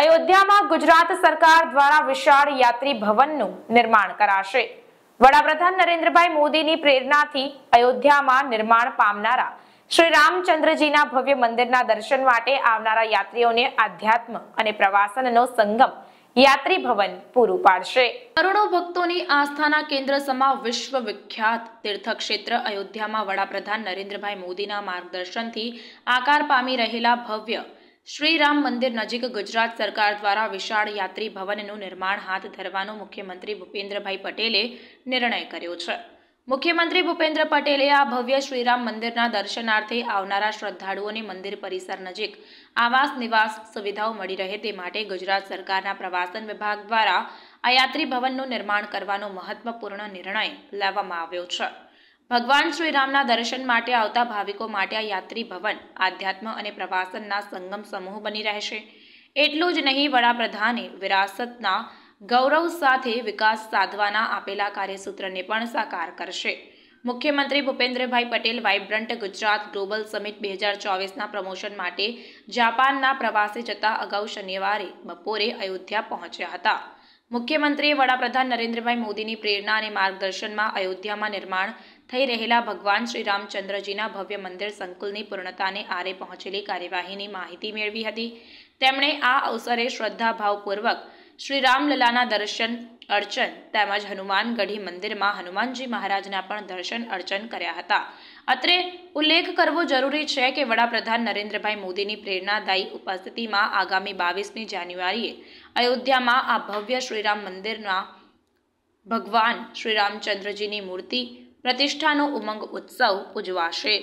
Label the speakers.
Speaker 1: અયોધ્યામાં ગુજરાત સરકાર દ્વારા વિશાળ યાત્રી ભવનનું નિર્માણ કરાશે વડાપ્રધાન નરેન્દ્રભાઈ મોદીની પ્રેરણાથી અયોધ્યામાં નિર્માણ પામનારા શ્રી રામચંદ્રજીના ભવ્ય મંદિરના દર્શન માટે આવનારા યાત્રીઓને આધ્યાત્મ અને પ્રવાસનનો સંગમ યાત્રી ભવન પૂરું પાડશે કરોડો ભક્તોની આસ્થાના કેન્દ્ર સમા વિશ્વ વિખ્યાત તીર્થક્ષેત્ર અયોધ્યામાં વડાપ્રધાન નરેન્દ્રભાઈ મોદીના માર્ગદર્શનથી આકાર પામી રહેલા ભવ્ય શ્રીરામ મંદિર નજીક ગુજરાત સરકાર દ્વારા વિશાળ યાત્રી ભવનનું નિર્માણ હાથ ધરવાનો મુખ્યમંત્રી ભૂપેન્દ્રભાઈ પટેલે નિર્ણય કર્યો છે મુખ્યમંત્રી ભૂપેન્દ્ર પટેલે આ ભવ્ય શ્રીરામ મંદિરના દર્શનાર્થે આવનારા શ્રદ્ધાળુઓને મંદિર પરિસર નજીક આવાસ નિવાસ સુવિધાઓ મળી રહે તે માટે ગુજરાત સરકારના પ્રવાસન વિભાગ દ્વારા આ યાત્રી ભવનનું નિર્માણ કરવાનો મહત્વપૂર્ણ નિર્ણય લેવામાં આવ્યો છે ભગવાન શ્રીરામના દર્શન માટે આવતા ભાવિકો માટે આ યાત્રી ભવન આધ્યાત્મ અને પ્રવાસનના સંગમ સમૂહ બની રહેશે એટલું જ નહીં વડાપ્રધાને વિરાસતના ગૌરવ સાથે વિકાસ સાધવાના આપેલા કાર્યસૂત્રને પણ સાકાર કરશે મુખ્યમંત્રી Bhupendrabhai Patel vibrant Gujarat global summit બે હજાર ચોવીસના પ્રમોશન માટે જાપાનના પ્રવાસે જતા અગાઉ શનિવારે બપોરે અયોધ્યા પહોંચ્યા હતા મુખ્યમંત્રીએ વડાપ્રધાન નરેન્દ્રભાઈ મોદીની પ્રેરણા અને માર્ગદર્શનમાં અયોધ્યામાં નિર્માણ થઈ રહેલા ભગવાન શ્રી રામચંદ્રજીના ભવ્ય મંદિર સંકુલની પૂર્ણતાને આરે પહોંચેલી કાર્યવાહીની માહિતી મેળવી હતી તેમણે આ અવસરે શ્રદ્ધાભાવપૂર્વક શ્રી રામલલાના દર્શન અર્ચન તેમજ હનુમાનગઢી મંદિરમાં હનુમાનજી મહારાજના પણ દર્શન અર્ચન કર્યા હતા અત્રે ઉલ્લેખ કરવો જરૂરી છે કે વડાપ્રધાન નરેન્દ્રભાઈ મોદીની પ્રેરણાદાયી ઉપસ્થિતિમાં આગામી બાવીસમી જાન્યુઆરીએ અયોધ્યામાં આ ભવ્ય શ્રીરામ મંદિરના ભગવાન શ્રી રામચંદ્રજીની મૂર્તિ પ્રતિષ્ઠાનો ઉમંગ ઉત્સવ ઉજવાશે